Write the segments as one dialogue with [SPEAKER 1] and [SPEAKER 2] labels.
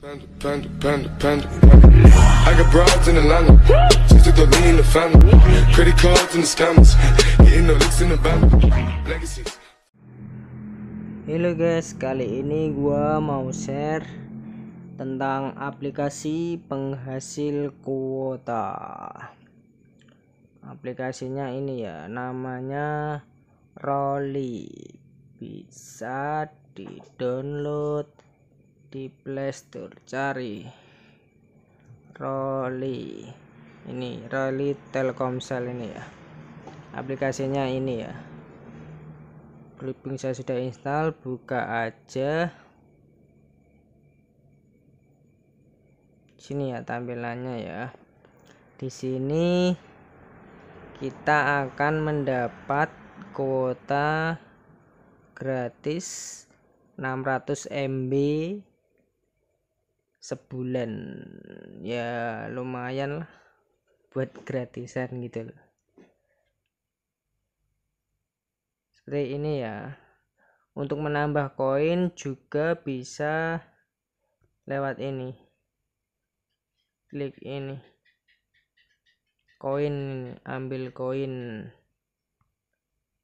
[SPEAKER 1] Panda, Halo guys, kali ini gua mau share tentang aplikasi penghasil kuota. Aplikasinya ini ya, namanya Rolly. Bisa di-download di playstore cari Roli ini Roli Telkomsel ini ya aplikasinya ini ya clipping saya sudah install buka aja sini ya tampilannya ya di sini kita akan mendapat kuota gratis 600 MB sebulan ya lumayan lah buat gratisan gitu loh seperti ini ya untuk menambah koin juga bisa lewat ini klik ini koin ambil koin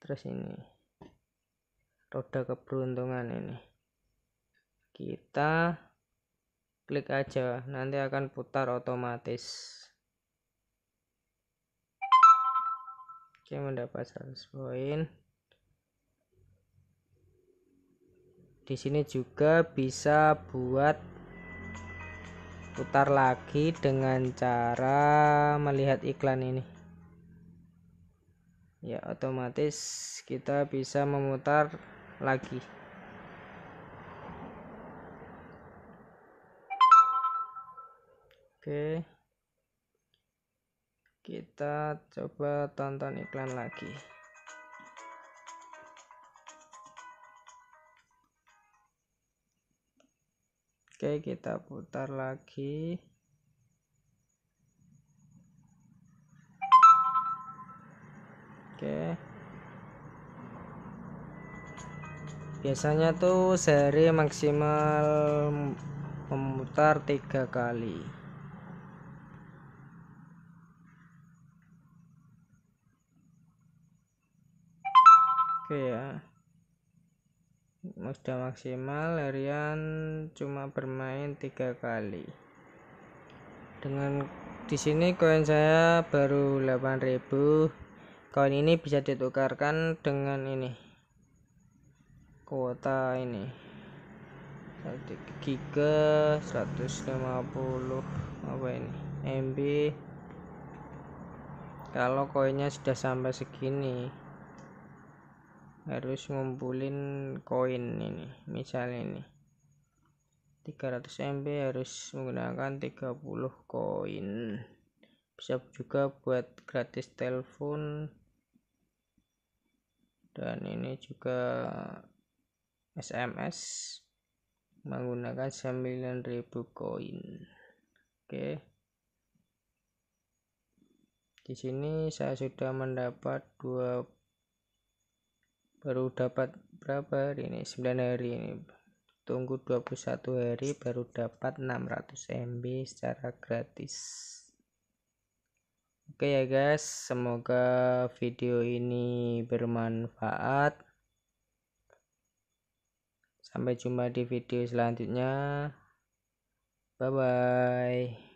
[SPEAKER 1] terus ini roda keberuntungan ini kita klik aja nanti akan putar otomatis oke mendapat 100 poin di sini juga bisa buat putar lagi dengan cara melihat iklan ini ya otomatis kita bisa memutar lagi Oke. Kita coba tonton iklan lagi. Oke, kita putar lagi. Oke. Biasanya tuh seri maksimal memutar tiga kali. oke ya sudah maksimal harian cuma bermain tiga kali dengan di sini koin saya baru 8000 koin ini bisa ditukarkan dengan ini kuota ini 1 giga 150 apa ini MB kalau koinnya sudah sampai segini harus ngumpulin koin ini misalnya ini 300 MB harus menggunakan 30 koin bisa juga buat gratis telepon dan ini juga SMS menggunakan 9000 koin oke di sini saya sudah mendapat 20 baru dapat berapa hari ini 9 hari ini tunggu 21 hari baru dapat 600 MB secara gratis oke ya guys semoga video ini bermanfaat sampai jumpa di video selanjutnya bye bye